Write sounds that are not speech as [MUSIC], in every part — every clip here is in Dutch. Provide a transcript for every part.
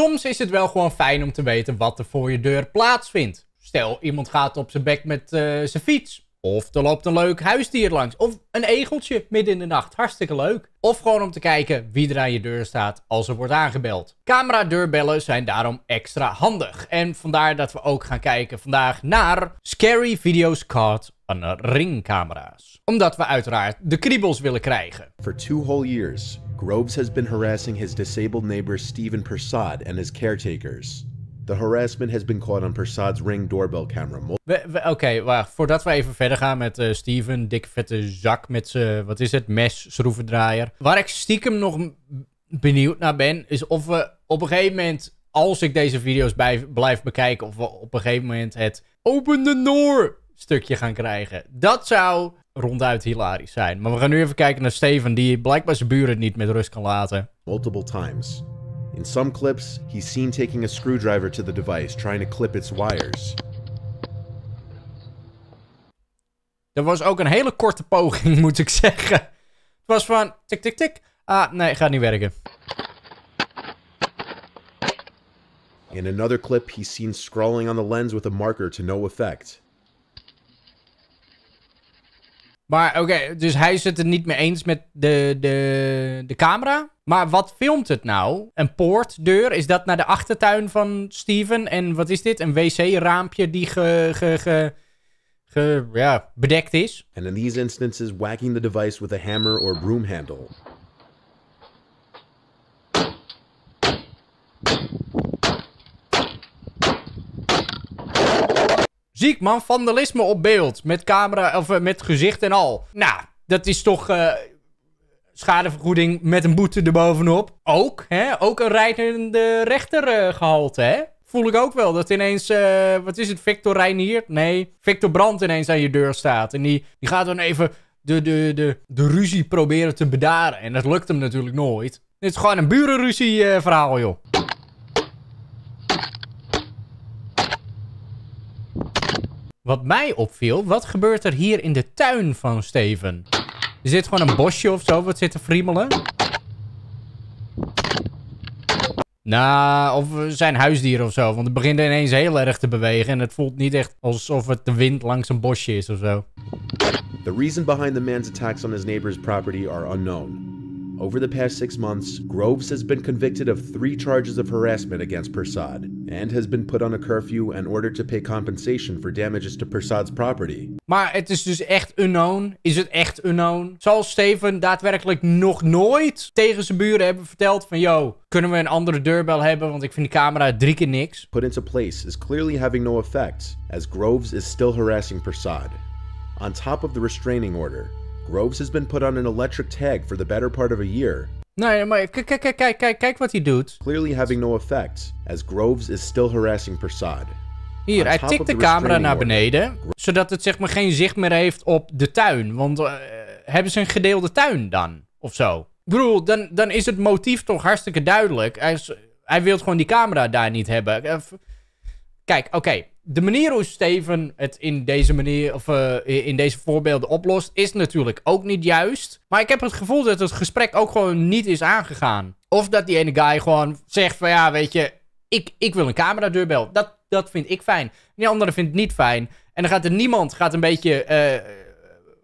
Soms is het wel gewoon fijn om te weten wat er voor je deur plaatsvindt. Stel, iemand gaat op zijn bek met eh, zijn fiets. Of er loopt een leuk huisdier langs. Of een egeltje midden in de nacht. Hartstikke leuk. Of gewoon om te kijken wie er aan je deur staat als er wordt aangebeld. Camera-deurbellen zijn daarom extra handig. En vandaar dat we ook gaan kijken vandaag naar Scary Videos Caught on Ringcamera's. Omdat we uiteraard de kriebels willen krijgen. For two whole years. Groves has been harassing his disabled neighbor Steven Persad and his caretakers. The harassment has been caught on Persad's ring doorbell camera. Oké, wacht. Voordat we even verder gaan met uh, Steven, dikke vette zak met zijn, wat is het, mes, schroevendraaier. Waar ik stiekem nog benieuwd naar ben, is of we op een gegeven moment, als ik deze video's blijf bekijken, of we op een gegeven moment het open the door stukje gaan krijgen. Dat zou ronduit hilarisch zijn. Maar we gaan nu even kijken naar Steven, die blijkbaar zijn buren niet met rust kan laten. Multiple times. In some clips, he's seen taking a screwdriver to the device, trying to clip its wires. Er was ook een hele korte poging, [LAUGHS] moet ik zeggen. Het was van tik tik tik. Ah, nee, gaat niet werken. In another clip, he's seen scrawling on the lens with a marker to no effect. Maar oké, dus hij is het er niet mee eens met de, de, de camera. Maar wat filmt het nou? Een poortdeur? Is dat naar de achtertuin van Steven? En wat is dit? Een wc-raampje die ge, ge, ge, ja, bedekt is? En in deze instances, whacking the device with a hammer or broom handle. Ziek man, vandalisme op beeld. Met camera, of eh, met gezicht en al. Nou, dat is toch eh, schadevergoeding met een boete erbovenop. Ook, hè? Ook een rijdende rechter eh, hè? Voel ik ook wel dat ineens, wat is het, Victor Reinier? Nee, Victor Brand ineens aan je deur staat. En die, die gaat dan even de, de, de, de ruzie proberen te bedaren. En dat lukt hem natuurlijk nooit. Dit is gewoon een burenruzie verhaal, joh. wat mij opviel, wat gebeurt er hier in de tuin van Steven? Er zit gewoon een bosje of zo wat zit te friemelen. Nou, of zijn huisdieren of zo. Want het begint ineens heel erg te bewegen. En het voelt niet echt alsof het de wind langs een bosje is of zo. The reason behind the man's attacks on his neighbor's property are unknown. Over the past six months, Groves has been convicted of three charges of harassment against Persad and has been put on a curfew and ordered to pay compensation for damages to Persad's property. Maar het is dus echt unknown. Is het echt unknown? Zal Steven daadwerkelijk nog nooit tegen zijn buren hebben verteld van... ...yo, kunnen we een andere deurbel hebben, want ik vind die camera drie keer niks. Put into place is clearly having no effect, as Groves is still harassing Persad. On top of the restraining order, Groves has been put on an electric tag for the better part of a year. Nee, maar kijk, kijk, kijk, kijk, kijk wat hij doet. Clearly having no effect, as Groves is still harassing Prasad. Hier, hij tikt de camera naar beneden, zodat het zeg maar geen zicht meer heeft op de tuin. Want eh, hebben ze een gedeelde tuin dan, of zo? Bro, dan, dan is het motief toch hartstikke duidelijk. Hij, hij wil gewoon die camera daar niet hebben. Eh, kijk, oké, de manier hoe Steven het in deze manier of eh, in deze voorbeelden oplost, is natuurlijk ook niet juist. Maar ik heb het gevoel dat het gesprek ook gewoon niet is aangegaan. Of dat die ene guy gewoon zegt van ja, weet je, ik, ik wil een cameradeurbel. Dat, dat vind ik fijn. Die andere vindt het niet fijn. En dan gaat er niemand gaat een beetje, eh,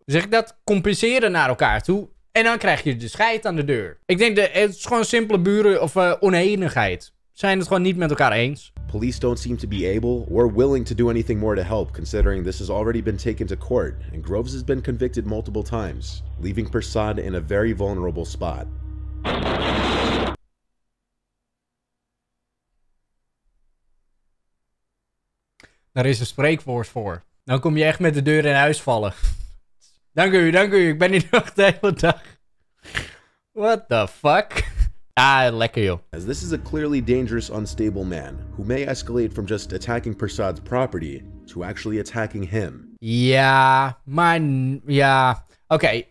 zeg ik dat, compenseren naar elkaar toe. En dan krijg je de scheid aan de deur. Ik denk, dat het is gewoon simpele buren of uh, oneenigheid zijn het gewoon niet met elkaar eens. Police don't seem to be able or willing to do anything more to help, considering this has already been taken to court and Groves has been convicted multiple times, leaving Persad in a very vulnerable spot. Daar is een spreekwoord voor. Dan kom je echt met de deur in huis vallen. [LAUGHS] dank u, dank u. Ik ben hier nog de hele dag. What the fuck? Ah, lekker joh. As this is a clearly dangerous, unstable man who may escalate from just attacking Prasad's property to actually attacking him. Ja, maar ja. Oké,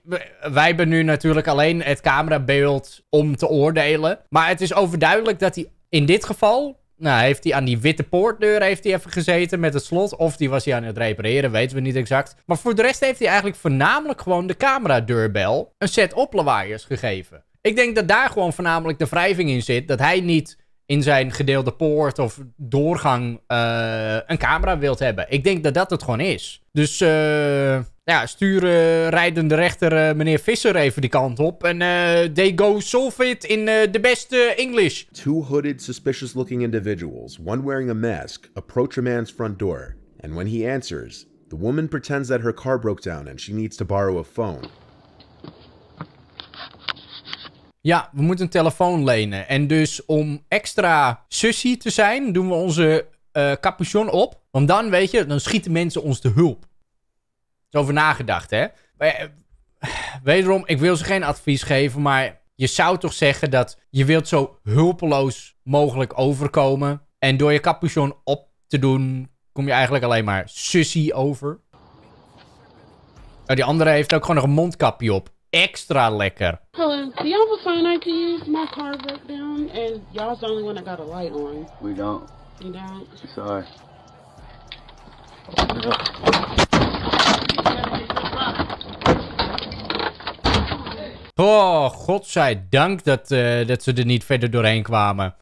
wij hebben nu natuurlijk alleen het camerabeeld om te oordelen. Maar het is overduidelijk dat hij in dit geval... Nou, heeft hij aan die witte poortdeur heeft hij even gezeten met het slot. Of die was hij aan het repareren, weten we niet exact. Maar voor de rest heeft hij eigenlijk voornamelijk gewoon de cameradeurbel een set oplawaaiers gegeven. Ik denk dat daar gewoon voornamelijk de wrijving in zit. Dat hij niet in zijn gedeelde poort of doorgang eh, een camera wilt hebben. Ik denk dat dat het gewoon is. Dus eh, ja, stuur rijdende rechter eh, meneer Visser even die kant op. En they go solve it in the best English. Two hooded, suspicious looking individuals, one wearing a mask, approach a man's front door. And when he answers, the woman pretends that her car broke down and she needs to borrow a phone. Ja, we moeten een telefoon lenen. En dus om extra sussy te zijn, doen we onze eh, capuchon op. Want dan, weet je, dan schieten mensen ons de hulp. Is over nagedacht, hè? Maar, eh, wederom, ik wil ze geen advies geven, maar je zou toch zeggen dat je wilt zo hulpeloos mogelijk overkomen. En door je capuchon op te doen, kom je eigenlijk alleen maar sussy over. Oh, die andere heeft ook gewoon nog een mondkapje op extra lekker. Hello, do you have a phone I can use? My car broke down and y'all's the only one that got a light on. We don't. You don't? Sorry. Oh, godzijdank dat, uh, dat ze er niet verder doorheen kwamen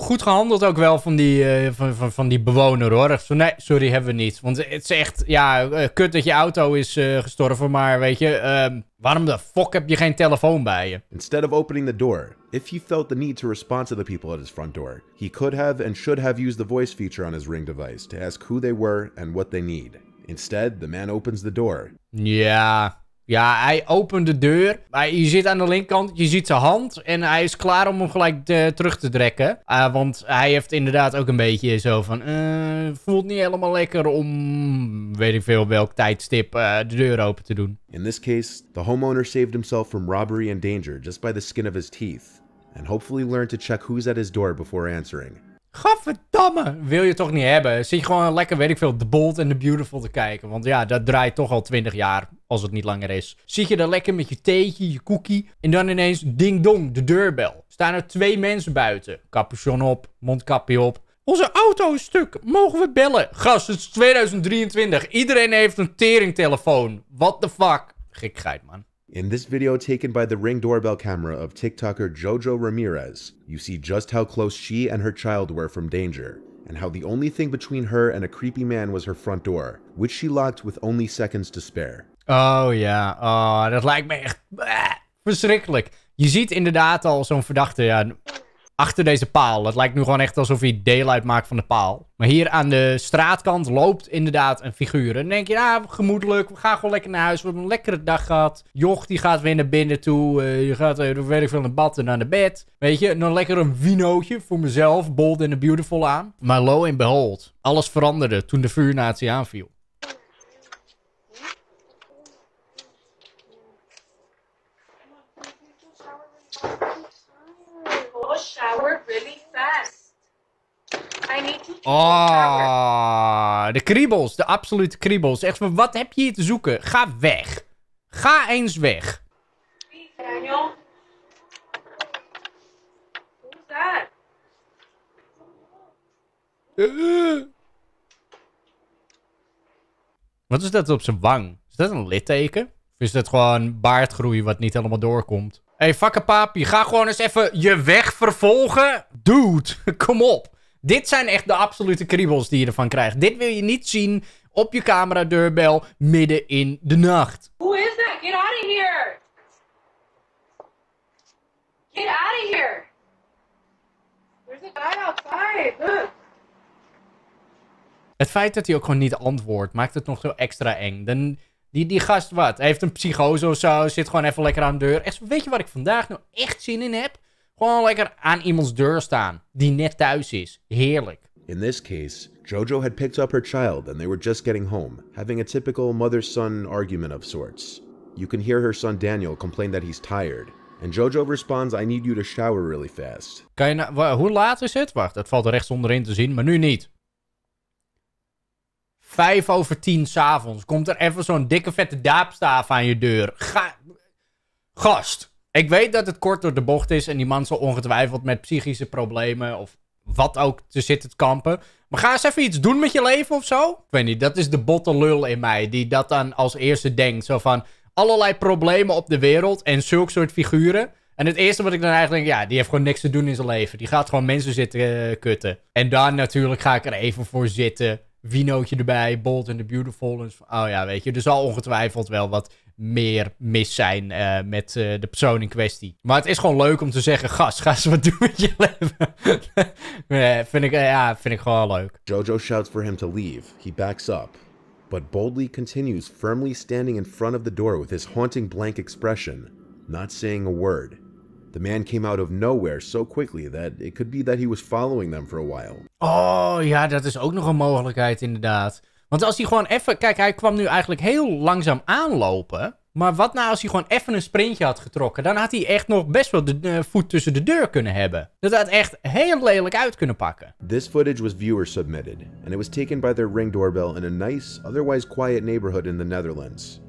goed gehandeld ook wel van die, uh, van, van, van, die bewoner hoor. Zo, nee, sorry, hebben we niet. Want het is echt, ja, eh, kut dat je auto is uh, gestorven, maar weet je, um, waarom de fuck heb je geen telefoon bij je? Instead of opening the door, if he felt the need to respond to the people at his front door, he could have and should have used the voice feature on his ring device to ask who they were and what they need. Instead, the man opens the door. Ja. Ja, hij opent de deur. Maar je zit aan de linkerkant, je ziet zijn hand. En hij is klaar om hem gelijk eh, terug te trekken. Uh, want hij heeft inderdaad ook een beetje zo van... Uh, voelt niet helemaal lekker om... weet ik veel welk tijdstip uh, de deur open te doen. In this case, the homeowner saved himself from robbery and danger just by the skin of his teeth. And hopefully learned to check who's at his door before answering. Gadverdamme! Wil je toch niet hebben? Zit je gewoon lekker, weet ik veel, The Bold en The Beautiful te kijken. Want ja, dat draait toch al twintig jaar, als het niet langer is. Zit je daar lekker met je theetje, je koekie. En dan ineens ding dong, de deurbel. Staan er twee mensen buiten. Capuchon op, mondkapje op. Onze auto is stuk. Mogen we bellen? Gast, het is 2023. Iedereen heeft een teringtelefoon. What the fuck? Gekheid, man. In this video taken by the Ring doorbell camera of TikToker Jojo Ramirez, you see just how close she and her child were from danger, and how the only thing between her and a creepy man was her front door, which she locked with only seconds to spare. Oh ja, oh, dat lijkt me echt bleh, verschrikkelijk. Je ziet inderdaad al zo'n verdachte, ja, achter deze paal. Het lijkt nu gewoon echt alsof hij deel uitmaakt van de paal. Maar hier aan de straatkant loopt inderdaad een figuur. En dan denk je, ja, nou, gemoedelijk, we gaan gewoon lekker naar huis. We hebben een lekkere dag gehad. Joch, die gaat weer naar binnen toe. Eh, je gaat, weer eh, weet ik veel, naar bad en naar de bed. Weet je, dan lekker een winootje voor mezelf. Bold and the Beautiful aan. Maar lo en behold, alles veranderde toen de vuurnatie aanviel. shower really fast. I need oh, de kriebels. De absolute kriebels. Echt wat heb je hier te zoeken? Ga weg. Ga eens weg. Daniel. is Wat is dat op zijn wang? Is dat een litteken? Of is dat gewoon baardgroei wat niet helemaal doorkomt? hey, Je ga gewoon eens even je weg vervolgen. Dude, [LAUGHS] kom op. Dit zijn echt de absolute kriebels die je ervan krijgt. Dit wil je niet zien op je cameradeurbel midden in de nacht. Who is that? Get out of here! Get out of here! There's a guy outside. Het feit dat hij ook gewoon niet antwoordt maakt het nog zo extra eng. Dan die, die gast wat? Hij heeft een psychose of zo. Zit gewoon even lekker aan de deur. Echt, weet je wat ik vandaag nou echt zin in heb? Gewoon lekker aan iemands deur staan. Die net thuis is. Heerlijk. In this case, Jojo had picked up her child and they were just getting home, having a typical mother-son argument of sorts. You can hear her son Daniel complain that he's tired. And Jojo responds, I need you to shower really fast. Kan je nou, hoe laat is het? Wacht, dat valt er rechts onderin te zien, maar nu niet. Vijf over tien s'avonds komt er even zo'n dikke vette daapstaaf aan je deur. Gast. Ik weet dat het kort door de bocht is en die man zal ongetwijfeld met psychische problemen of wat ook te zitten kampen. Maar ga eens even iets doen met je leven of zo. Ik weet niet, dat is de botte lul in mij die dat dan als eerste denkt. Zo van allerlei problemen op de wereld en zulke soort figuren. En het eerste wat ik dan eigenlijk denk, ja, die heeft gewoon niks te doen in zijn leven. Die gaat gewoon mensen zitten eh, kutten. En daar natuurlijk ga ik er even voor zitten. Winootje erbij, Bold and the Beautiful. oh ja, weet je, er zal ongetwijfeld wel wat meer mis zijn eh, met eh, de persoon in kwestie. Maar het is gewoon leuk om te zeggen, gast, ga eens wat [LAUGHS] doen met je leven. [LAUGHS] Eh, vind ik, ja, vind ik gewoon leuk. Jojo shouts for him to leave. He backs up. But boldly continues firmly standing in front of the door with his haunting blank expression, not saying a word. The man came out of nowhere so quickly that it could be that he was following them for a while. Oh ja, dat is ook nog een mogelijkheid inderdaad. Want als hij gewoon even... Kijk, hij kwam nu eigenlijk heel langzaam aanlopen. Maar wat nou als hij gewoon even een sprintje had getrokken? Dan had hij echt nog best wel de eh, voet tussen de deur kunnen hebben. Dat had echt heel lelijk uit kunnen pakken. This footage was viewer submitted. And it was taken by their ring doorbell in a nice, otherwise quiet neighborhood in the Netherlands.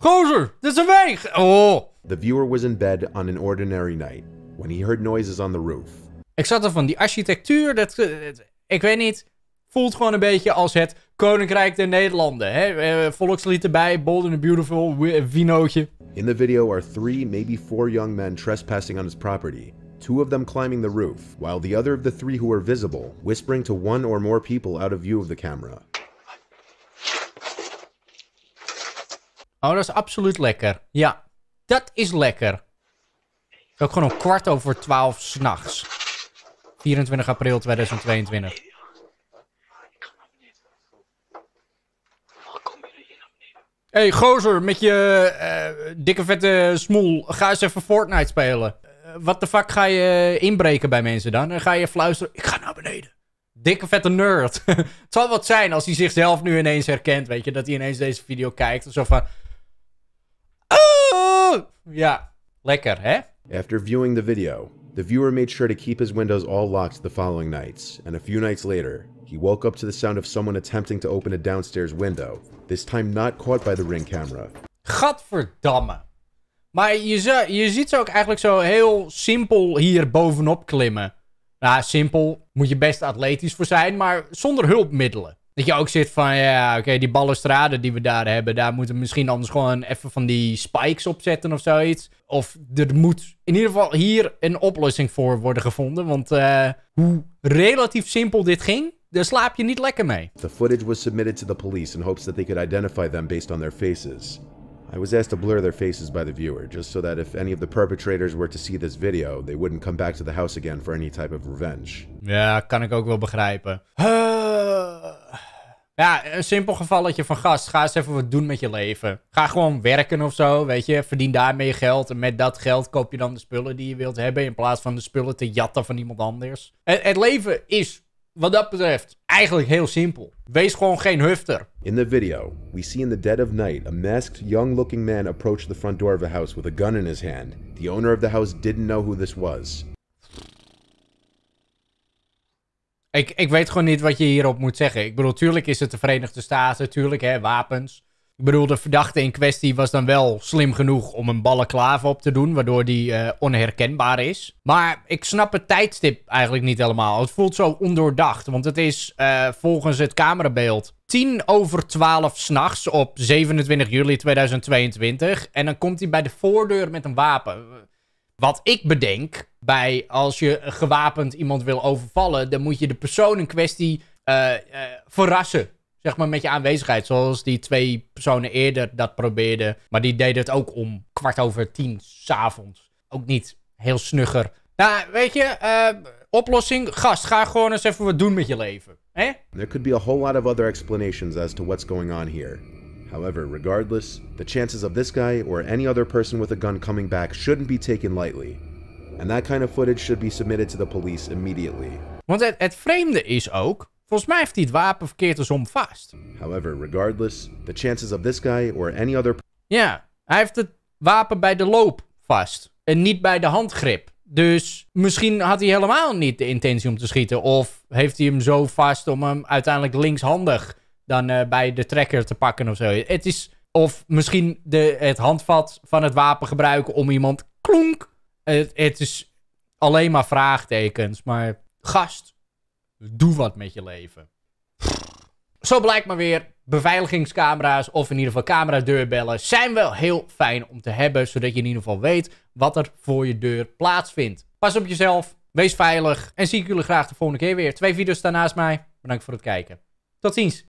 Gozer, there's a weg! Oh! The viewer was in bed on an ordinary night when he heard noises on the roof. Ik zat er van die architectuur, dat, eh, eh, ik weet niet, voelt gewoon een beetje als het Koninkrijk der Nederlanden. Hè? Eh, Volkslied erbij, Bold and Beautiful, winootje. In the video are three, maybe four young men trespassing on his property. Two of them climbing the roof, while the other of the three who are visible, whispering to one or more people out of view of the camera. Oh, dat is absoluut lekker. Ja, dat is lekker. Ook gewoon om kwart over twaalf s'nachts. 24 april 2022. Hé, hey, gozer, met je eh, dikke vette smoel. Ga eens even Fortnite spelen. Eh, wat de fuck ga je eh, inbreken bij mensen dan? En ga je fluisteren, ik ga naar beneden. Dikke vette nerd. [LAUGHS] het zal wat zijn als hij zichzelf nu ineens herkent, weet je. Dat hij ineens deze video kijkt. Zo van, ja, lekker hè? After viewing the video, the viewer made sure to keep his windows all locked the following nights, and a few nights later, he woke up to the sound of someone attempting to open a downstairs window, this time not caught by the ring camera. Gadverdamme. Maar je, je ziet ze ook eigenlijk zo heel simpel hier bovenop klimmen. Nou, simpel moet je best atletisch voor zijn, maar zonder hulpmiddelen. Dat je ook zit van, ja, oké, okay, die balustrade die we daar hebben, daar moeten we misschien anders gewoon even van die spikes op zetten of zoiets. Of er moet in ieder geval hier een oplossing voor worden gevonden. Want uh, hoe relatief simpel dit ging, daar slaap je niet lekker mee. The footage was submitted to the police in hopes that they could identify them based on their faces. I was asked to blur their faces by the viewer, just so that if any of the perpetrators were to see this video, they wouldn't come back to the house again for any type of revenge. Ja, kan ik ook wel begrijpen. Huh. Ja, een simpel gevalletje van gast. Ga eens even wat doen met je leven. Ga gewoon werken of zo, weet je. Verdien daarmee geld. En met dat geld koop je dan de spullen die je wilt hebben. In plaats van de spullen te jatten van iemand anders. Het, het leven is, wat dat betreft, eigenlijk heel simpel. Wees gewoon geen hufter. In the video, we see in the dead of night a masked young-looking man approach the front door of a house with a gun in his hand. The owner of the house didn't know who this was. Ik, ik weet gewoon niet wat je hierop moet zeggen. Ik bedoel, tuurlijk is het de Verenigde Staten, tuurlijk hè, wapens. Ik bedoel, de verdachte in kwestie was dan wel slim genoeg om een ballenklaaf op te doen, waardoor die eh, onherkenbaar is. Maar ik snap het tijdstip eigenlijk niet helemaal. Het voelt zo ondoordacht, want het is eh, volgens het camerabeeld 10 over 12 s'nachts op 27 juli 2022. En dan komt hij bij de voordeur met een wapen. Wat ik bedenk bij als je gewapend iemand wil overvallen, dan moet je de persoon in kwestie eh, eh, verrassen. Zeg maar met je aanwezigheid. Zoals die twee personen eerder dat probeerden. Maar die deden het ook om kwart over tien s'avonds. Ook niet heel snugger. Nou, weet je, eh, oplossing. Gast, ga gewoon eens even wat doen met je leven. Hè? There could be a whole lot of other explanations as to what's going on here. However, regardless, the chances of this guy or any other person with a gun coming back shouldn't be taken lightly. And that kind of footage should be submitted to the police immediately. Want het, het vreemde is ook, volgens mij heeft hij het wapen verkeerd om vast. However, regardless, the chances of this guy or any other... Ja, hij heeft het wapen bij de loop vast en niet bij de handgrip. Dus misschien had hij helemaal niet de intentie om te schieten. Of heeft hij hem zo vast om hem uiteindelijk linkshandig dan eh, bij de trekker te pakken of zo. Het is, of misschien de, het handvat van het wapen gebruiken om iemand klonk. Het, is alleen maar vraagtekens. Maar gast, doe wat met je leven. Zo blijkt maar weer, beveiligingscamera's of in ieder geval cameradeurbellen zijn wel heel fijn om te hebben, zodat je in ieder geval weet wat er voor je deur plaatsvindt. Pas op jezelf, wees veilig en zie ik jullie graag de volgende keer weer. Twee video's daarnaast mij. Bedankt voor het kijken. Tot ziens.